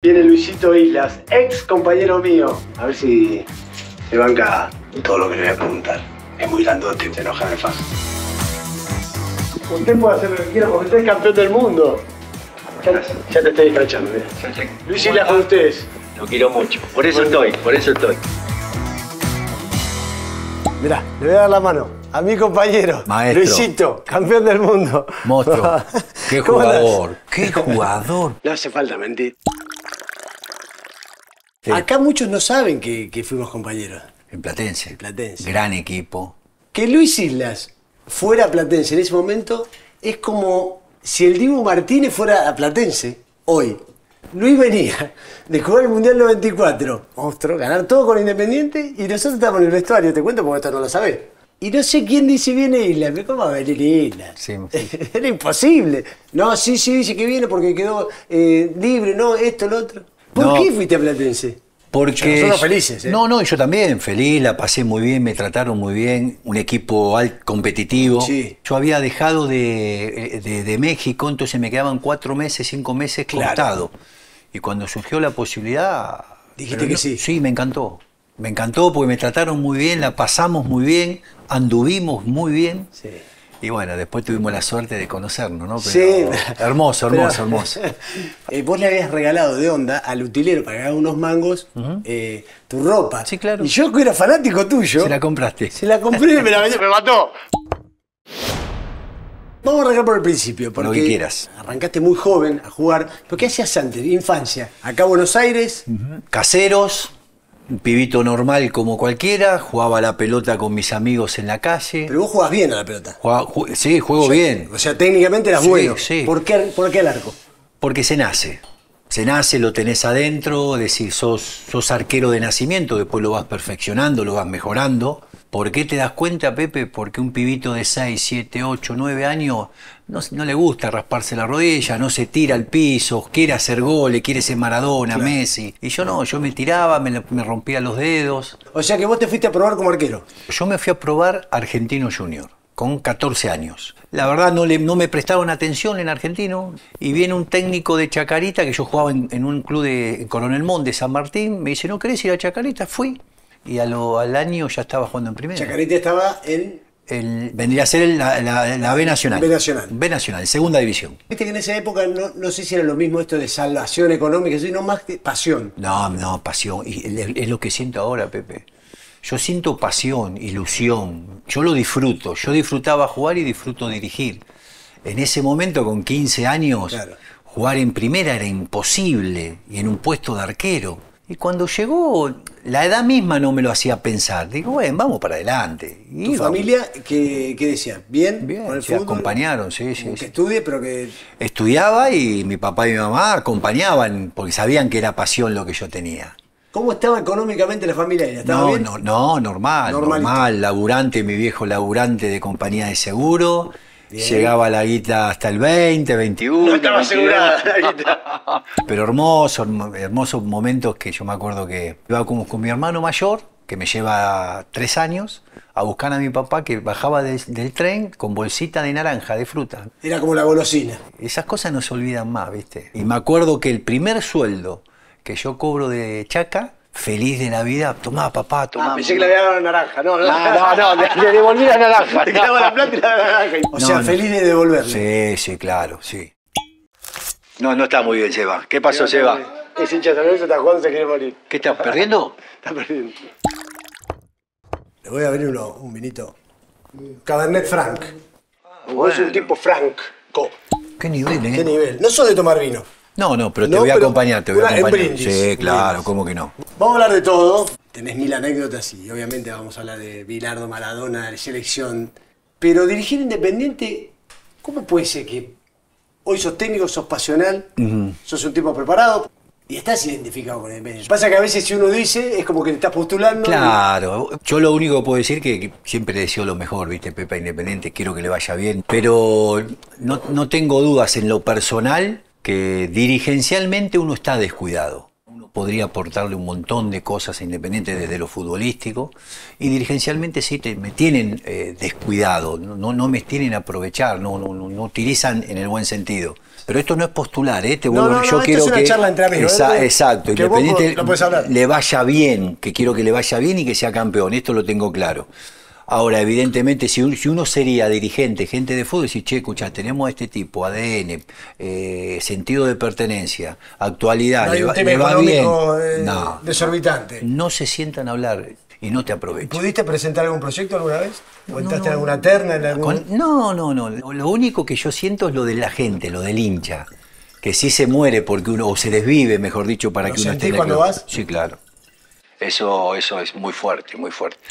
Viene Luisito Islas, ex compañero mío. A ver si se banca todo lo que le voy a preguntar. Es muy grandote, se enoja de fácil. Usted puede hacer lo que quiera porque usted es campeón del mundo. Ya, ya te estoy despachando, mira. Luis Islas con ustedes. Lo quiero mucho. Por eso estoy, por eso estoy. Mira, le voy a dar la mano a mi compañero, Maestro. Luisito, campeón del mundo. Mocho. Qué jugador, qué jugador. No hace falta mentir. Acá muchos no saben que, fuimos compañeros. En Platense. En Platense. Gran equipo. Que Luis Islas fuera Platense en ese momento es como si el Divo Martínez fuera a Platense hoy. Luis venía de jugar el Mundial 94, monstruo, ganar todo con Independiente y nosotros estamos en el vestuario, te cuento porque esto no lo sabes. Y no sé quién dice viene Islas, me ¿cómo va a venir Islas? Era imposible. No, sí, sí, dice que viene porque quedó eh, libre, no, esto, lo otro. ¿Por qué fuiste a platense? Porque. felices. ¿eh? No, no, yo también, feliz, la pasé muy bien, me trataron muy bien, un equipo competitivo. Yo había dejado eh, de, México, entonces me quedaban cuatro meses, cinco meses cortado. Y cuando surgió la posibilidad. Dijiste que sí. Sí, me encantó. Me encantó porque me trataron muy bien, la pasamos muy bien, anduvimos muy bien. Sí. Y bueno, después tuvimos la suerte de conocernos, ¿no? sí. Hermoso, hermoso, hermoso. Eh, vos le habías regalado de onda al utilero para que haga unos mangos eh, tu ropa. Sí, claro. Y yo que era fanático tuyo. Se la compraste. Se la compré y me la vendió. ¡Me mató! Vamos a arrancar por el principio, porque Lo que quieras. arrancaste muy joven a jugar. ¿Pero qué hacías antes? Infancia. Acá Buenos Aires. Caseros pibito normal como cualquiera, jugaba la pelota con mis amigos en la calle. Pero vos jugás bien a la pelota. sí, juego bien. O sea, técnicamente eras bueno. ¿Por qué, ¿Por qué el arco? Porque se nace. Se nace, lo tenés adentro, decir, sos, sos arquero de nacimiento, después lo vas perfeccionando, lo vas mejorando. ¿Por qué te das cuenta, Pepe? Porque un pibito de 6, 7, 8, 9 años no, le gusta rasparse la rodilla, no se tira al piso, quiere hacer goles, quiere ser Maradona, Messi. Y yo no, yo me tiraba, me, rompía los dedos. O sea que vos te fuiste a probar como arquero. Yo me fui a probar Argentino Junior, con 14 años. La verdad no, me prestaron atención en Argentino. Y viene un técnico de Chacarita, que yo jugaba en, un club de Coronel Montt de San Martín, me dice, ¿no querés ir a Chacarita? Fui y al año ya estaba jugando en primera. Chacarita estaba en... vendría a ser la, B Nacional. B Nacional. B Nacional, segunda división. Viste que en esa época no, no sé si era lo mismo esto de salvación económica, sino más que pasión. No, no, pasión. Y es lo que siento ahora, Pepe. Yo siento pasión, ilusión. Yo lo disfruto. Yo disfrutaba jugar y disfruto dirigir. En ese momento, con 15 años, jugar en primera era imposible y en un puesto de arquero. Y cuando llegó, la edad misma no me lo hacía pensar. Digo, bueno, vamos para adelante. Y ¿Tu familia qué, qué, decía? ¿Bien? Bien, con se acompañaron, sí, sí. Que estudie, pero que... Estudiaba y mi papá y mi mamá acompañaban porque sabían que era pasión lo que yo tenía. ¿Cómo estaba económicamente la familia? ¿Estaba no, no, no, normal, normal, laburante, mi viejo laburante de compañía de seguro. Llegaba la guita hasta el 20, 21. No estaba asegurada la guita. Pero hermoso, hermosos momentos que yo me acuerdo que iba con, con mi hermano mayor, que me lleva tres años, a buscar a mi papá que bajaba del, tren con bolsita de naranja, de fruta. Era como la golosina. Esas cosas no se olvidan más, ¿viste? Y me acuerdo que el primer sueldo que yo cobro de Chaca feliz de Navidad? tomá papá, ah, tomá. pensé que le había dado la naranja, no, no, ah, no, no, le, devolví la naranja. Le quitaba la plata y la naranja. O sea, feliz de devolverle. Sí, sí, claro, sí. No, no está muy bien, Seba. ¿Qué pasó, Seba? Es hincha de está jugando, se quiere morir. ¿Qué estás perdiendo? está perdiendo. Le voy a abrir uno, un vinito. Cabernet Franc. Vos es un tipo franco. ¿Qué nivel, eh? ¿Qué nivel? No sos de tomar vino. No, no, pero te voy a acompañar, te voy a acompañar. sí, claro, ¿cómo que no? Vamos a hablar de todo. Tenés mil anécdotas y obviamente vamos a hablar de Bilardo Maradona, de selección. Pero dirigir Independiente, ¿cómo puede ser que hoy sos técnico, sos pasional, sos un tipo preparado? Y estás identificado con el Pasa que a veces si uno dice, es como que le estás postulando. Claro, yo lo único que puedo decir es que siempre deseo lo mejor, ¿viste? Pepa Independiente, quiero que le vaya bien. Pero no, no tengo dudas en lo personal que dirigencialmente uno está descuidado. Uno podría aportarle un montón de cosas independientes desde lo futbolístico y dirigencialmente sí me tienen eh, descuidado, no, no me tienen a aprovechar, no, no, no, utilizan en el buen sentido. Pero esto no es postular, ¿eh? Te vuelvo, no, no, yo quiero es una charla ¿eh? exacto, independiente le vaya bien, que quiero que le vaya bien y que sea campeón, esto lo tengo claro. Ahora, evidentemente, si, uno sería dirigente, gente de fútbol, decir, che, escucha, tenemos a este tipo, ADN, eh, sentido de pertenencia, actualidad, no desorbitante. No se sientan a hablar y no te aprovechan. ¿Pudiste presentar algún proyecto alguna vez? ¿O alguna terna? En algún... no, no, no. Lo único que yo siento es lo de la gente, lo del hincha. Que sí se muere porque uno, o se desvive, mejor dicho, para que uno esté. cuando vas? Sí, claro. Eso, eso es muy fuerte, muy fuerte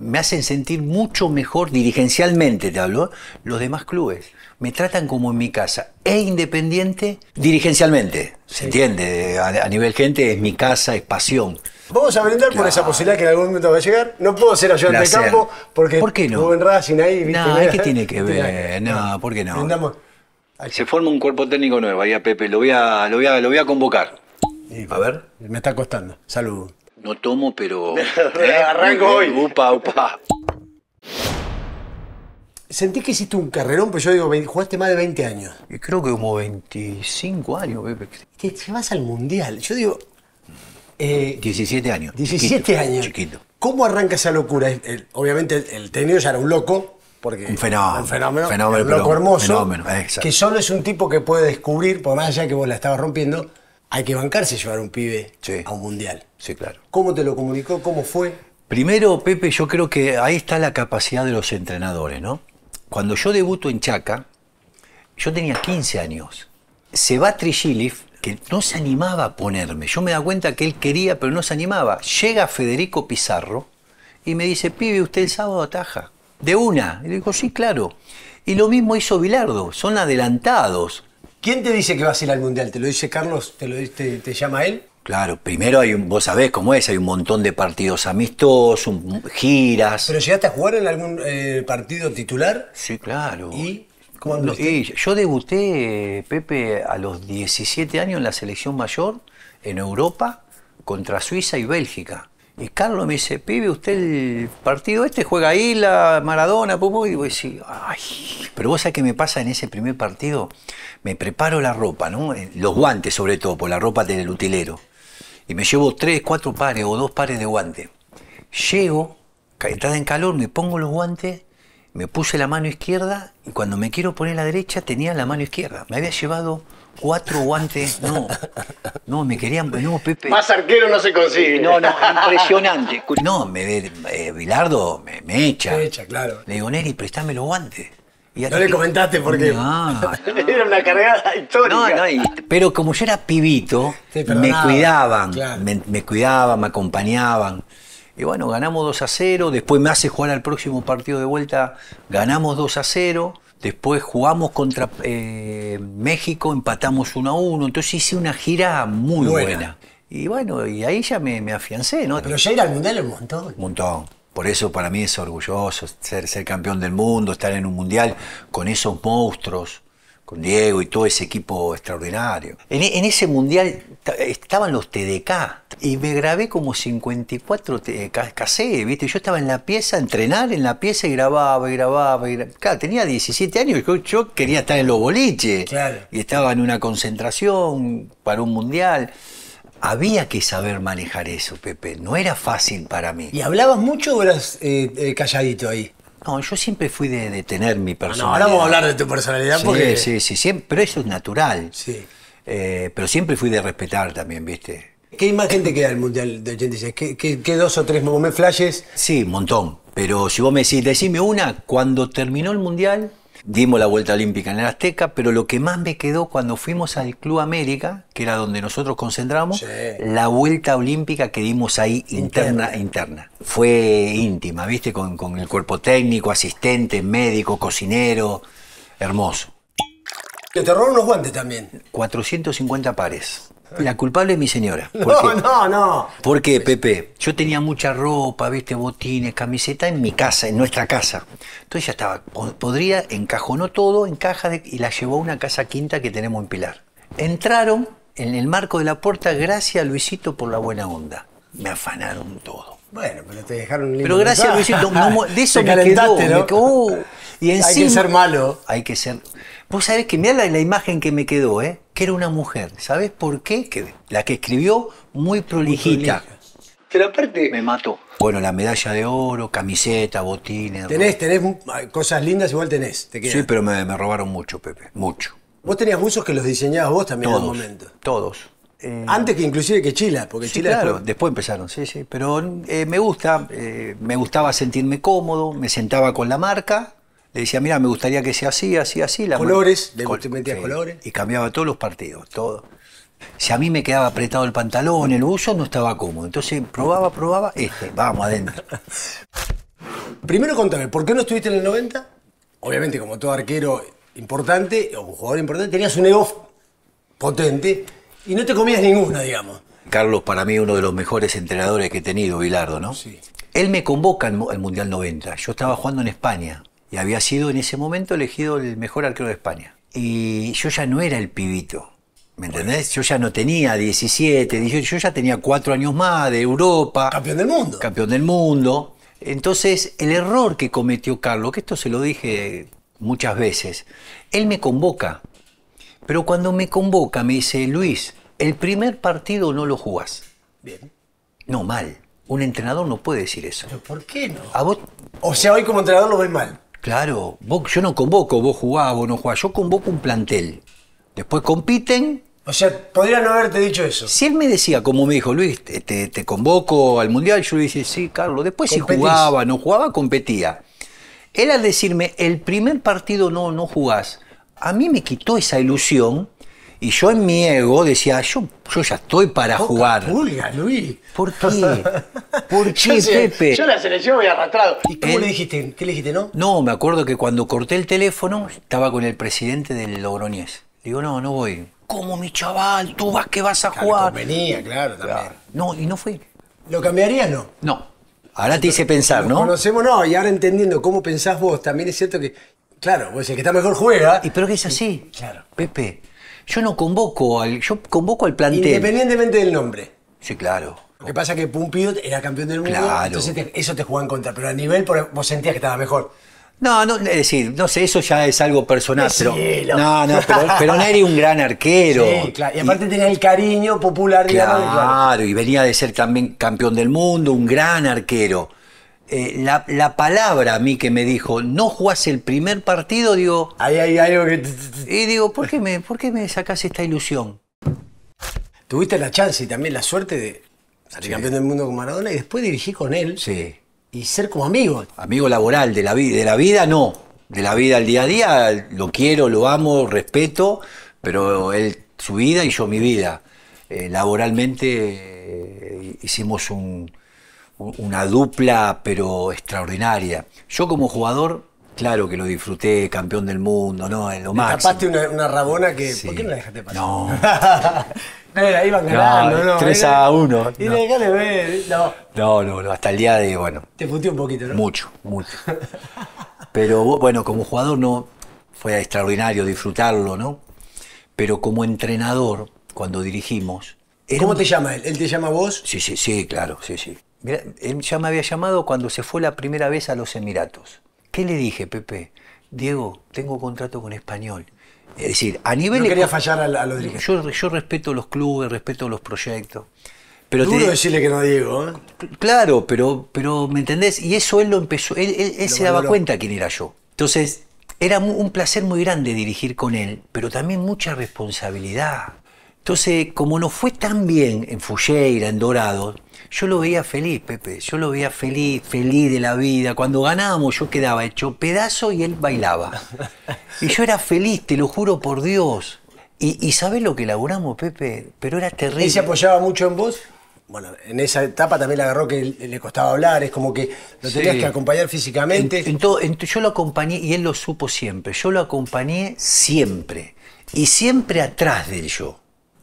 me hacen sentir mucho mejor dirigencialmente, te hablo, los demás clubes. Me tratan como en mi casa. E independiente dirigencialmente, ¿se entiende? A, nivel gente es mi casa, es pasión. Vamos a brindar por esa posibilidad que en algún momento va a llegar. No puedo ser ayudante de campo porque ¿Por qué no? No, ¿qué tiene que ver? No, ¿por qué no? Se forma un cuerpo técnico nuevo ahí a Pepe. Lo voy a, lo voy a, lo voy a convocar. a ver. Me está costando. Saludos. No tomo, pero. Arranco hoy. Upa, upa. Sentí que hiciste un carrerón, pero yo digo, jugaste más de 20 años. creo que como 25 años, Pepe. Te vas al mundial. Yo digo. 17 eh, años. 17 años. Chiquito. ¿Cómo arranca esa locura? obviamente el, tenido ya era un loco, porque un fenómeno, un fenómeno, un loco hermoso, fenómeno, que solo es un tipo que puede descubrir, por más allá que vos la estabas rompiendo, hay que bancarse llevar un pibe a un mundial. Sí, claro. ¿Cómo te lo comunicó? ¿Cómo fue? Primero, Pepe, yo creo que ahí está la capacidad de los entrenadores, ¿no? Cuando yo debuto en Chaca, yo tenía 15 años. Se va Trishilif, que no se animaba a ponerme. Yo me da cuenta que él quería, pero no se animaba. Llega Federico Pizarro y me dice, pibe, usted el sábado ataja. De una. Y le digo, sí, claro. Y lo mismo hizo Bilardo, son adelantados. ¿Quién te dice que vas a ir al Mundial? ¿Te lo dice Carlos? ¿Te, lo, dice, te llama él? Claro, primero hay vos sabés cómo es, hay un montón de partidos amistosos, giras. ¿Pero llegaste a jugar en algún eh, partido titular? Sí, claro. ¿Y ¿Cómo? yo debuté, Pepe, a los 17 años en la selección mayor, en Europa, contra Suiza y Bélgica. Y Carlos me dice, pibe, usted el partido este juega ahí, la Maradona, pum, y voy sí, ay, pero vos sabés qué me pasa en ese primer partido, me preparo la ropa, ¿no? Eh, los guantes sobre todo, por la ropa del utilero y me llevo tres, cuatro pares o dos pares de guantes. Llego, entrada en calor, me pongo los guantes, me puse la mano izquierda y cuando me quiero poner la derecha tenía la mano izquierda. Me había llevado cuatro guantes. No, no, me querían. No, Pepe. Más arquero no se consigue. No, no, impresionante. No, me, eh, Bilardo me, echa. Me claro. Le digo, Neri, prestame los guantes no le comentaste porque no, era una cargada histórica. No, no, pero como yo era pibito, me cuidaban, me, cuidaban, me acompañaban. Y bueno, ganamos 2 a 0, después me hace jugar al próximo partido de vuelta, ganamos 2 a 0, después jugamos contra eh, México, empatamos 1 a 1, entonces hice una gira muy buena. Y bueno, y ahí ya me, me afiancé, ¿no? Pero ya ir al mundial un montón. Un montón. Por eso para mí es orgulloso ser, campeón del mundo, estar en un mundial con esos monstruos, con Diego y todo ese equipo extraordinario. En, e, ese mundial estaban los TDK y me grabé como 54 eh, cassettes, ¿viste? Yo estaba en la pieza, entrenar en la pieza y grababa y grababa. Claro, tenía 17 años y yo, quería estar en los boliches. Y estaba en una concentración para un mundial. Había que saber manejar eso, Pepe. No era fácil para mí. ¿Y hablabas mucho o eras eh, eh, calladito ahí? No, yo siempre fui de, tener mi ah, personalidad. No, ahora vamos a hablar de tu personalidad sí, porque. Sí, sí, siempre, pero eso es natural. Sí. Eh, pero siempre fui de respetar también, ¿viste? ¿Qué imagen te queda del Mundial de 86? ¿Qué, dos o tres momentos flashes? Sí, un montón. Pero si vos me decís, decime una, cuando terminó el Mundial, dimos la vuelta olímpica en el Azteca, pero lo que más me quedó cuando fuimos al Club América, que era donde nosotros concentramos, la vuelta olímpica que dimos ahí interna, interna. interna. Fue íntima, ¿viste? Con, el cuerpo técnico, asistente, médico, cocinero, hermoso. te robaron los guantes también. 450 pares. La culpable es mi señora. No, no, no. ¿Por qué, Pepe? Yo tenía mucha ropa, viste, botines, camiseta en mi casa, en nuestra casa. Entonces ya estaba podría, encajonó todo en de, y la llevó a una casa quinta que tenemos en Pilar. Entraron en el marco de la puerta, gracias a Luisito por la buena onda. Me afanaron todo. Bueno, pero te dejaron lindo. Pero gracias, Luisito, de eso me quedó, uh, y hay que ser malo. Hay que ser. Vos sabés que mira la, la imagen que me quedó, ¿eh? Que era una mujer. ¿Sabés por qué? Que, la que escribió muy prolijita. pero aparte. Me mató. Bueno, la medalla de oro, camiseta, botines. Tenés, tenés cosas lindas, igual tenés. sí, pero me, robaron mucho, Pepe. Mucho. Vos tenías muchos que los diseñabas vos también en algún momento. Todos. Eh, Antes que inclusive que Chile, porque Chile claro, después... empezaron, sí, sí. Pero eh, me gusta, eh, me gustaba sentirme cómodo, me sentaba con la marca, le decía, mira, me gustaría que sea así, así, así. La colores, le metías colores. Y cambiaba todos los partidos, todo. Si a mí me quedaba apretado el pantalón, el uso, no estaba cómodo. Entonces probaba, probaba, este, vamos adentro. Primero contame, ¿por qué no estuviste en el 90? Obviamente, como todo arquero importante, o jugador importante, tenías un ego potente y no te comías ninguna, digamos. Carlos, para mí, uno de los mejores entrenadores que he tenido, Bilardo, ¿no? Sí. Él me convoca al Mundial 90. Yo estaba jugando en España y había sido en ese momento elegido el mejor arquero de España. Y yo ya no era el pibito. ¿Me entendés? Yo ya no tenía 17, 18, yo ya tenía cuatro años más de Europa. Campeón del mundo. Campeón del mundo. Entonces, el error que cometió Carlos, que esto se lo dije muchas veces, él me convoca. Pero cuando me convoca, me dice, Luis, el primer partido no lo jugás. Bien. No, mal. Un entrenador no puede decir eso. por qué no? O sea, hoy como entrenador lo ves mal. Claro, vos, yo no convoco, vos jugás, vos no jugás, yo convoco un plantel. Después compiten. O sea, podría no haberte dicho eso. Si él me decía, como me dijo Luis, te, convoco al Mundial, yo le dije, sí, Carlos. Después si jugaba, no jugaba, competía. Él al decirme, el primer partido no, no jugás, a mí me quitó esa ilusión y yo en mi ego decía, yo, yo ya estoy para jugar. Luis. ¿Por qué? ¿Por qué, Pepe? Yo la selección voy arrastrado. ¿Y cómo le dijiste? ¿Qué le dijiste, no? No, me acuerdo que cuando corté el teléfono estaba con el presidente del Logroñés. Digo, no, no voy. ¿Cómo, mi chaval? ¿Tú vas que vas a jugar? Venía, claro, también. No, y no fui. ¿Lo cambiarías, no? No. Ahora te hice pensar, ¿no? Conocemos, no, y ahora entendiendo cómo pensás vos, también es cierto que, claro, vos decís que está mejor juega. Y pero que es así. claro. Pepe, yo no convoco al. Yo convoco al plantel. Independientemente del nombre. Sí, claro. Lo que pasa es que Pumpido era campeón del mundo. Claro. Entonces eso te jugó en contra. Pero a nivel vos sentías que estaba mejor. No, no, es decir, no sé, eso ya es algo personal. Pero, no, no, pero, pero Neri un gran arquero. Sí, claro. Y aparte tenía el cariño popular. de claro, y venía de ser también campeón del mundo, un gran arquero. Eh, la, palabra a mí que me dijo, no jugás el primer partido, digo. Ahí hay algo Y digo, ¿por qué, me, ¿por me sacás esta ilusión? Tuviste la chance y también la suerte de ser campeón del mundo con Maradona y después dirigí con él. Sí. Y ser como amigo. Amigo laboral, de la, de la vida no. De la vida al día a día lo quiero, lo amo, respeto, pero él su vida y yo mi vida. Eh, laboralmente eh, hicimos un, una dupla pero extraordinaria. Yo como jugador, claro que lo disfruté, campeón del mundo, ¿no? En lo máximo. Tapaste una, rabona que... ¿Por qué no la dejaste pasar? No. Era, iban ganando, no, 3 a 1. Y no. déjale ver, no. No, no, hasta el día de, bueno. Te puteó un poquito, ¿no? Mucho, mucho. Pero bueno, como jugador no fue extraordinario disfrutarlo, ¿no? Pero como entrenador, cuando dirigimos. ¿Cómo te llama él? ¿Él te llama vos? Sí, sí, sí, claro, sí, sí él em, ya me había llamado cuando se fue la primera vez a los Emiratos. ¿Qué le dije, Pepe? Diego, tengo contrato con español. Es decir, a nivel. quería fallar a, Yo, respeto los clubes, respeto los proyectos. Pero Duro decirle que no Diego, ¿eh? Claro, pero, pero ¿me entendés? Y eso él lo empezó. Él, se daba cuenta quién era yo. Entonces, era un placer muy grande dirigir con él, pero también mucha responsabilidad. Entonces, como no fue tan bien en Fulleira, en Dorado, yo lo veía feliz, Pepe, yo lo veía feliz, feliz de la vida. Cuando ganábamos yo quedaba hecho pedazo y él bailaba. Y yo era feliz, te lo juro por Dios. Y, y ¿sabes lo que laburamos, Pepe? Pero era terrible. ¿Y se apoyaba mucho en vos? bueno, en esa etapa también le agarró que le costaba hablar, es como que lo tenías que acompañar físicamente. yo lo acompañé y él lo supo siempre, yo lo acompañé siempre y siempre atrás de yo.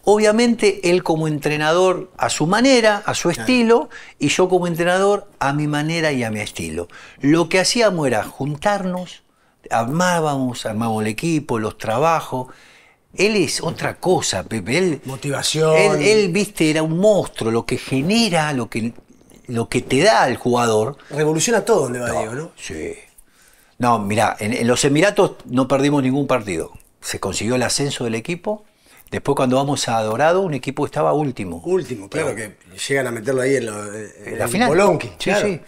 Obviamente él como entrenador a su manera, a su estilo, y yo como entrenador a mi manera y a mi estilo. Lo que hacíamos era juntarnos, armábamos, armábamos el equipo, los trabajos. Él es otra cosa, Pepe. Motivación. Él, viste, era un monstruo, lo que genera, lo que, lo que te da al jugador. Revoluciona todo el va no, ¿no? Sí. No, mira, en los Emiratos no perdimos ningún partido. Se consiguió el ascenso del equipo Después cuando vamos a Dorado, un equipo estaba último. Último, claro, que llegan a meterlo ahí en, la final. sí, sí.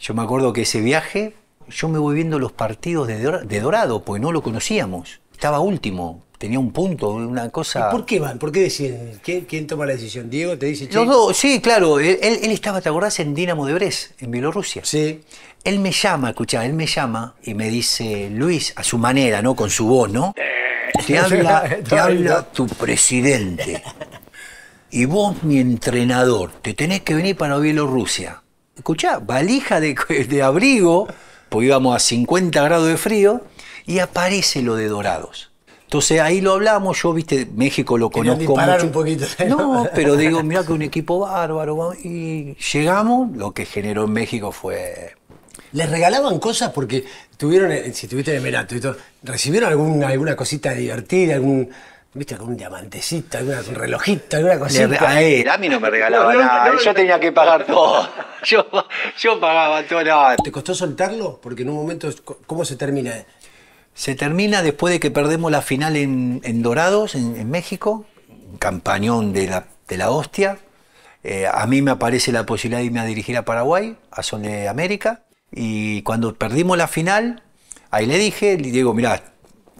Yo me acuerdo que ese viaje, yo me voy viendo los partidos de, Dorado, pues no lo conocíamos. Estaba último, tenía un punto, una cosa. ¿Y por qué van? ¿Por qué deciden? ¿Quién, toma la decisión? ¿Diego te dice? Los sí, claro. Él, estaba, ¿te acordás? En Dinamo de Brest, en Bielorrusia. Sí. Él me llama, escucha, él me llama y me dice, Luis, a su manera, ¿no? Con su voz, ¿no? Eh, Te habla, tu presidente. Y vos, mi entrenador, te tenés que venir para Bielorrusia. Escuchá, valija de, abrigo, pues íbamos a 50 grados de frío, y aparece lo de Dorados. Entonces ahí lo hablamos, yo, viste, México lo conozco mucho. un poquito. ¿eh? No, pero digo, mira que un equipo bárbaro. Y llegamos, lo que generó en México fue les regalaban cosas porque tuvieron, eh, si tuviste Merato y todo, recibieron alguna, alguna cosita divertida, algún. ¿Viste? Algún diamantecito, alguna, relojito, alguna cosita. a él, a mí no me regalaban nada. yo tenía que pagar todo. Yo, pagaba todo. Nada. ¿Te costó soltarlo? Porque en un momento, ¿cómo se termina? Se termina después de que perdemos la final en, Dorados, en, México. Campañón de la, hostia. Eh, a mí me aparece la posibilidad de irme a dirigir a Paraguay, a Son América. Y cuando perdimos la final, ahí le dije, Diego, digo, mirá,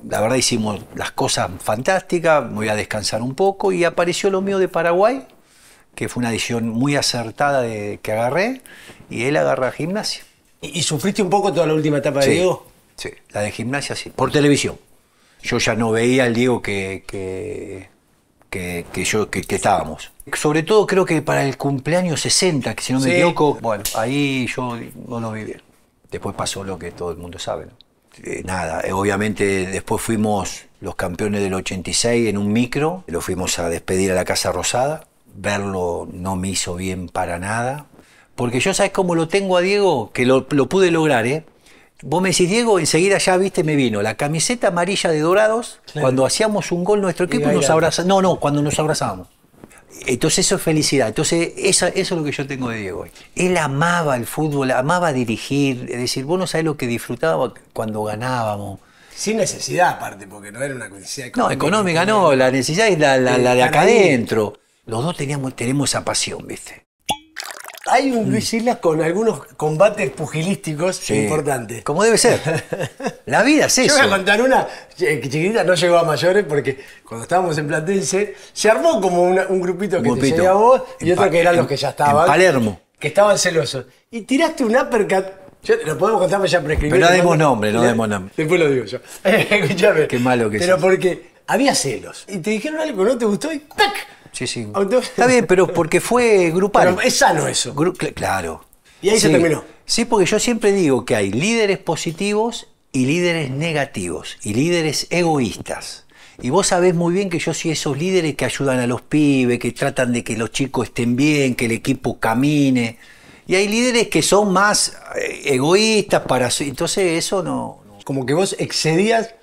la verdad hicimos las cosas fantásticas, me voy a descansar un poco y apareció lo mío de Paraguay, que fue una decisión muy acertada que agarré, y él agarra gimnasia. ¿Y, sufriste un poco toda la última etapa de Diego? Sí, la de gimnasia sí, por televisión. Yo ya no veía al Diego que que, yo que, estábamos. Sobre todo creo que para el cumpleaños 60, que si no me equivoco, bueno, ahí yo no lo vi bien. Después pasó lo que todo el mundo sabe. Eh, nada, eh, obviamente después fuimos los campeones del 86 en un micro, lo fuimos a despedir a la Casa Rosada, verlo no me hizo bien para nada, porque yo sabes cómo lo tengo a Diego, que lo, lo pude lograr, ¿eh? Vos me decís, Diego, enseguida ya viste, me vino la camiseta amarilla de Dorados. Cuando hacíamos un gol, nuestro equipo nos abrazaba. No, no, cuando nos abrazábamos. Entonces, eso es felicidad. Entonces, eso, eso es lo que yo tengo de Diego. Él amaba el fútbol, amaba dirigir. Es decir, vos no sabés lo que disfrutaba cuando ganábamos. Sin necesidad, aparte, porque no era una necesidad económica. No, económica no, la necesidad es la, de acá adentro. Los dos teníamos, tenemos esa pasión, ¿viste? Hay un mm. Luis con algunos combates pugilísticos importantes. Como debe ser. La vida es eso. Yo voy a contar una eh, chiquitita, no llegó a mayores porque cuando estábamos en Platense se armó como un grupito que grupito. te vos y otro que eran los que ya estaban. En Palermo. Que estaban celosos. Y tiraste un uppercut yo, lo podemos contar, pero pues ya prescribí. Pero no demos nombre, no demos nombre. Después lo digo yo. Escúchame. Qué malo que Pero porque había celos. Y te dijeron algo que no te gustó y ¡tac! Sí, sí. Está bien, pero porque fue grupal. Pero es sano eso. claro. Y ahí se terminó. Sí, porque yo siempre digo que hay líderes positivos y líderes negativos y líderes egoístas. Y vos sabés muy bien que yo soy esos líderes que ayudan a los pibes, que tratan de que los chicos estén bien, que el equipo camine. Y hay líderes que son más eh, egoístas para... Entonces eso no... Como que vos excedías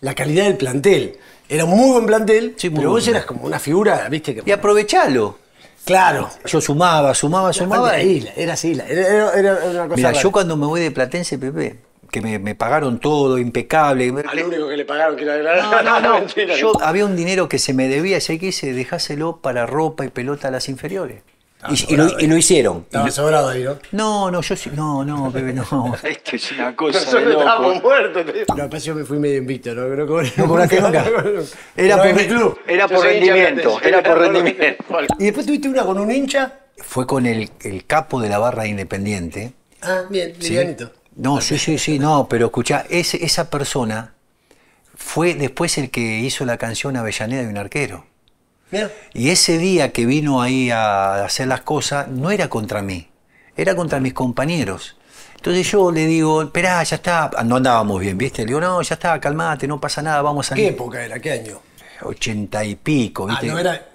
la calidad del plantel. Era un muy buen plantel, pero vos eras como una figura, viste que. Y aprovechalo. Claro. Yo sumaba, sumaba, sumaba. Era isla, era así, era, una cosa. Mira, yo cuando me voy de Platense, Pepe, que me, pagaron todo, impecable. Al único que le pagaron, que la No, no, no. yo, había un dinero que se me debía, sé que hice, dejáselo para ropa y pelota a las inferiores. Ah, y, lo, y, hicieron. Estaba no, ahí, ¿no? No, no, yo no, no, bebé, no. Esto es una cosa Nosotros de muertos. yo me fui medio invicto, ¿no? Creo que no cobraste nunca. Era por, el club. Era por rendimiento, era por rendimiento. Y después tuviste una con un hincha. Fue con el, el capo de la barra independiente. Ah, bien, ¿sí? No, sí, sí, sí, no, pero escuchá, ese, esa persona fue después el que hizo la canción Avellaneda de un arquero. Y ese día que vino ahí a hacer las cosas, no era contra mí, era contra mis compañeros. Entonces yo le digo, esperá, ya está, ah, no andábamos bien, ¿viste? Le digo, no, ya está, calmate, no pasa nada, vamos a... salir. ¿Qué época era? ¿Qué año? Ochenta y pico, ¿viste? Ah, no era...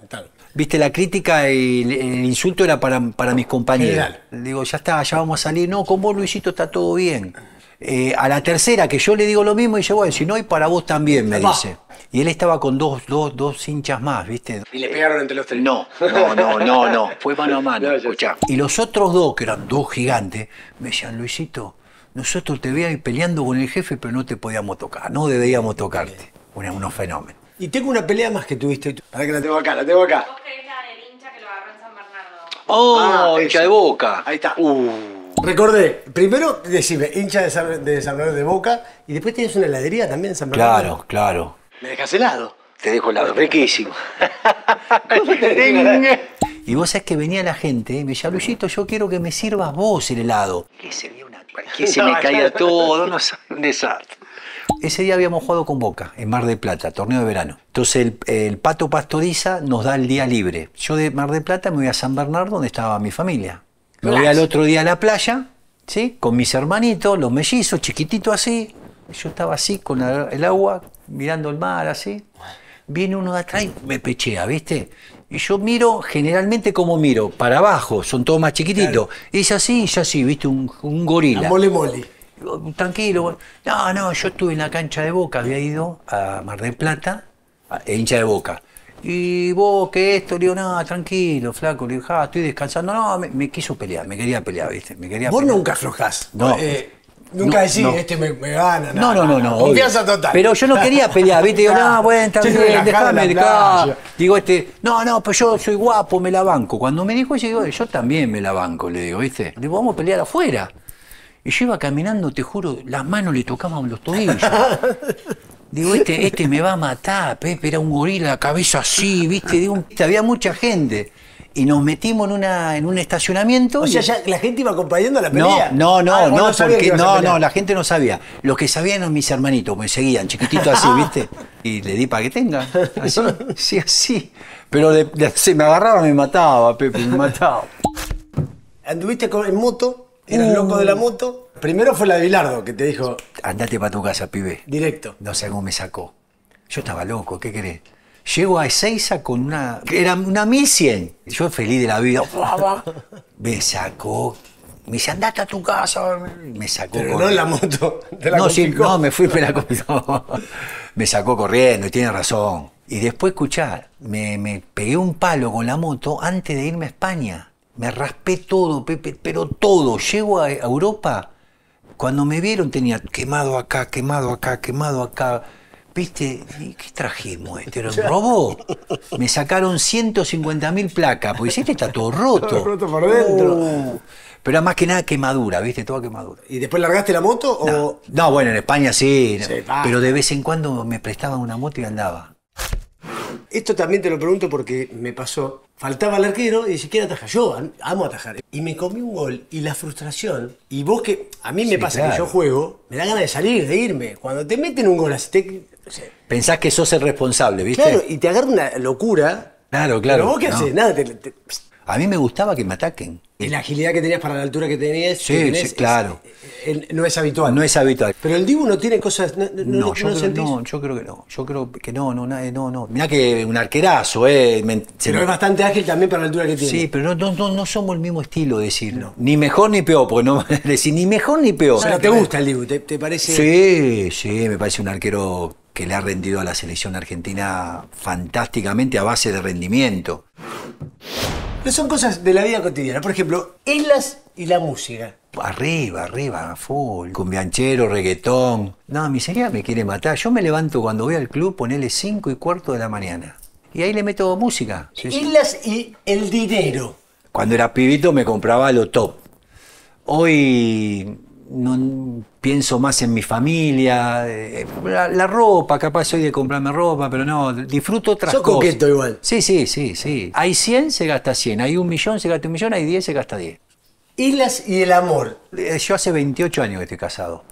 Viste, la crítica y el insulto era para, mis compañeros. Le digo, ya está, ya vamos a salir. No, con vos, Luisito, está todo bien. Eh, a la tercera que yo le digo lo mismo y dice, bueno, si no, y para vos también, me dice. Y él estaba con dos, dos, dos hinchas más, ¿viste? ¿Y le pegaron entre los tres? No, no, no, no, no. Fue mano a mano, no, escuchá. Y los otros dos, que eran dos gigantes, me decían, Luisito, nosotros te veíamos peleando con el jefe, pero no te podíamos tocar, no debíamos tocarte. uno unos fenómenos. Y tengo una pelea más que tuviste. Para que la tengo acá, la tengo acá. ¿Vos crees la del hincha que lo agarró en San Bernardo? ¡Oh, ah, hincha de boca! Ahí está. Uh. Recordé, primero decime, hincha de San, de de Boca y después tienes una heladería también en San Bernardo. Claro, claro. Me dejas helado. Te dejo helado, riquísimo. y vos sabés que venía la gente, y me decía, yo quiero que me sirvas vos el helado. Que se, que se me caía todo, no Ese día habíamos jugado con Boca, en Mar de Plata, torneo de verano. Entonces el, pato pastoriza nos da el día libre. Yo de Mar de Plata me voy a San Bernardo, donde estaba mi familia. Me voy al otro día a la playa, ¿sí? Con mis hermanitos, los mellizos, chiquititos así. Yo estaba así con el agua, mirando el mar, así. Viene uno de atrás y me pechea, ¿viste? Y yo miro, generalmente como miro, para abajo, son todos más chiquititos. Es así, es así, ¿viste? Un, gorila. Un mole mole. Tranquilo. No, no, yo estuve en la cancha de Boca, había ido a Mar del Plata, hincha de Boca y vos, que esto, le nada, tranquilo, flaco, le digo, estoy descansando. No, me, quiso pelear, me quería pelear, ¿viste? Me quería vos nunca aflojás. No. Eh, nunca decís, este me, gana. No, no, no, no. Confianza total. Pero yo no quería pelear, ¿viste? Digo, no, bueno, está bien, déjame Digo, este, no, no, pues yo soy guapo, me la banco. Cuando me dijo eso, yo también me la banco, le digo, ¿viste? Le digo, vamos a pelear afuera. Y yo iba caminando, te juro, las manos le tocaban los tobillos. Digo, este, este me va a matar, Pepe, era un gorila, cabeza así, ¿viste? había mucha gente. Y nos metimos en, una, en un estacionamiento. O sea, la gente iba acompañando a la pelea. No, no, ah, no, no, la gente no sabía. Los que sabían eran mis hermanitos, me seguían, chiquitito así, ¿viste? Y le di para que tenga. Así, sí, así. Pero se me agarraba, me mataba, Pepe, me mataba. Anduviste con, en moto eras loco de la uh. moto. Primero fue la de Bilardo, que te dijo, andate para tu casa, pibe. Directo. No sé cómo me sacó. Yo estaba loco, ¿qué querés? Llego a Ezeiza con una... Era una 1100. Yo feliz de la vida. me sacó. Me dice, andate a tu casa. Me sacó Pero en la moto. no, no, me fui, me la Me sacó corriendo, y tiene razón. Y después, escuchar, me, me pegué un palo con la moto antes de irme a España. Me raspé todo, Pepe, pero todo. Llego a Europa, cuando me vieron tenía quemado acá, quemado acá, quemado acá. ¿Viste? ¿Qué trajimos? ¿Este era un robo? Me sacaron 150 mil placas, porque este está todo roto. Todo roto por dentro. Uh. Pero más que nada quemadura, ¿viste? Toda quemadura. ¿Y después largaste la moto? No, bueno, en España sí. pero de vez en cuando me prestaban una moto y andaba. Esto también te lo pregunto porque me pasó. Faltaba el arquero y ni siquiera ataja. Yo amo atajar. Y me comí un gol y la frustración. Y vos que. A mí me pasa que yo juego, me da ganas de salir, de irme. Cuando te meten un gol así te. Pensás que sos el responsable, ¿viste? Claro, y te agarra una locura. Claro, claro. Pero vos qué haces, nada, te a mí me gustaba que me ataquen. Y la agilidad que tenías para la altura que tenías. Sí, claro. Eh, eh, no es habitual. No es habitual. Pero el Dibu no tiene cosas. No, yo, creo, que no. Yo creo que no, no, no, no. Mirá que un arquerazo, ¿eh? pero es bastante ágil también para la altura que tiene. Sí, pero no, somos el mismo estilo, decirlo. Ni mejor ni peor, porque no decir ni mejor ni peor. O sea, ¿te gusta el Dibu? ¿Te parece.? Sí, sí, me parece un arquero que le ha rendido a la selección argentina fantásticamente a base de rendimiento. Pero son cosas de la vida cotidiana. Por ejemplo, islas y la música. Arriba, arriba, full. Cumbianchero, reggaetón. No, miseria me quiere matar. Yo me levanto cuando voy al club, ponele 5 y cuarto de la mañana. Y ahí le meto música. islas y el dinero. Cuando era pibito me compraba lo top. Hoy no pienso más en mi familia, eh, la, ropa, capaz soy de comprarme ropa, pero no, disfruto otras Sos cosas. coqueto igual. Sí, sí, sí, sí. Hay 100, se gasta 100, hay un millón, se gasta un millón, hay 10, se gasta 10. Islas y el amor. Eh, yo hace 28 años que estoy casado.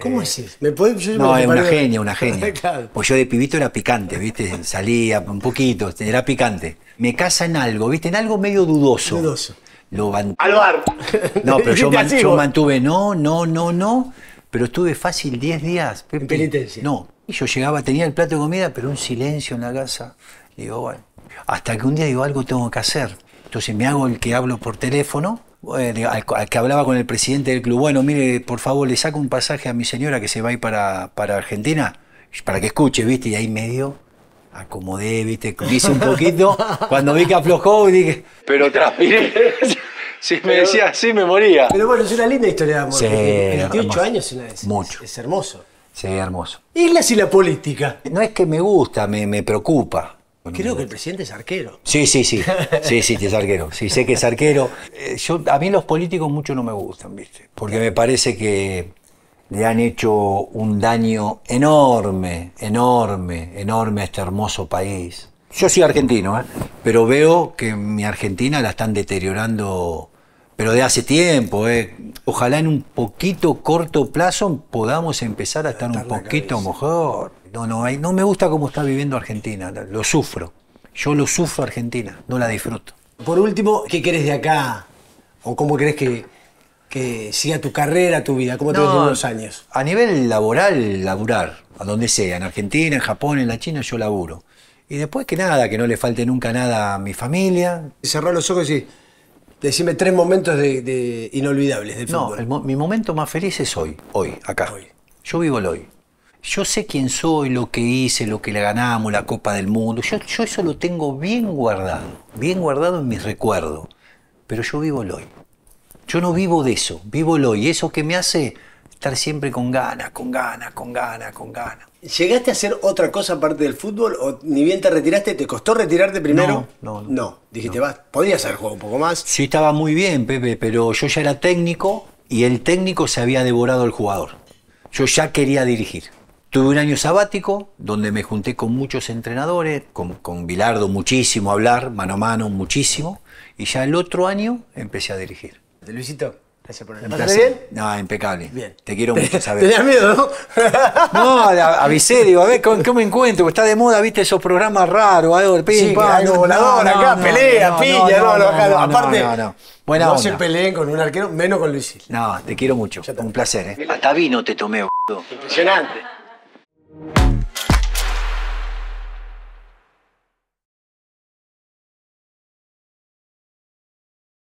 ¿Cómo eh, es eso? ¿Me puede, no, es una genia, una genia. claro. Pues yo de pibito era picante, ¿viste? Salía un poquito, era picante. Me casa en algo, ¿viste? En algo medio dudoso. Dudoso lo Al No, pero yo, mantuve, no, no, no, no. Pero estuve fácil 10 días. En penitencia. No. Y yo llegaba, tenía el plato de comida, pero un silencio en la casa. digo, bueno. Hasta que un día digo, algo tengo que hacer. Entonces me hago el que hablo por teléfono, eh, al, que hablaba con el presidente del club. Bueno, mire, por favor, le saco un pasaje a mi señora que se va a ir para, para Argentina, para que escuche, ¿viste? Y ahí medio acomodé, viste, hice un poquito. Cuando vi que aflojó, dije. Pero transpiré. si me decía así, me moría. Pero bueno, es una linda historia de amor. 28 años años una vez. Mucho. Es, hermoso. Sí, hermoso. Islas y la política. No es que me gusta, me, preocupa. Creo que el presidente es arquero. Sí, sí, sí. Sí, sí, es arquero. Sí, sé que es arquero. Eh, yo, a mí los políticos mucho no me gustan, ¿viste? Porque me parece que le han hecho un daño enorme, enorme, enorme a este hermoso país. Yo soy argentino, ¿eh? pero veo que mi Argentina la están deteriorando, pero de hace tiempo. ¿eh? Ojalá en un poquito corto plazo podamos empezar a estar un poquito mejor. No, no, no me gusta cómo está viviendo Argentina, lo sufro. Yo lo sufro Argentina, no la disfruto. Por último, ¿qué querés de acá? ¿O cómo crees que, que siga tu carrera, tu vida? ¿Cómo te ves en unos años? A nivel laboral, laburar, a donde sea, en Argentina, en Japón, en la China, yo laburo. Y después que nada, que no le falte nunca nada a mi familia. Cerrar los ojos y decime tres momentos de, inolvidables No, mi momento más feliz es hoy, hoy, acá. Hoy. Yo vivo el hoy. Yo sé quién soy, lo que hice, lo que le ganamos, la Copa del Mundo. yo eso lo tengo bien guardado, bien guardado en mis recuerdos. Pero yo vivo el hoy. Yo no vivo de eso, vivo lo y Eso que me hace estar siempre con ganas, con ganas, con ganas, con ganas. ¿Llegaste a hacer otra cosa aparte del fútbol o ni bien te retiraste? ¿Te costó retirarte primero? No, no. No, dijiste, vas, podías hacer juego un poco más. Sí, estaba muy bien, Pepe, pero yo ya era técnico y el técnico se había devorado al jugador. Yo ya quería dirigir. Tuve un año sabático donde me junté con muchos entrenadores, con, con Bilardo muchísimo hablar, mano a mano muchísimo, y ya el otro año empecé a dirigir. Luisito, gracias por el ¿Estás bien? No, impecable. Bien. Te quiero mucho saber. Tenías miedo, ¿no? no, avisé, digo, a ver, ¿Cómo me encuentro? Está de moda, viste, esos programas raros, el sí, pam, no, volador no, acá, pelea, pilla no, no, Aparte, Buena no se peleen con un arquero, menos con Luisito. No, te quiero mucho. Un placer, ¿eh? Hasta vino te tomé, Impresionante.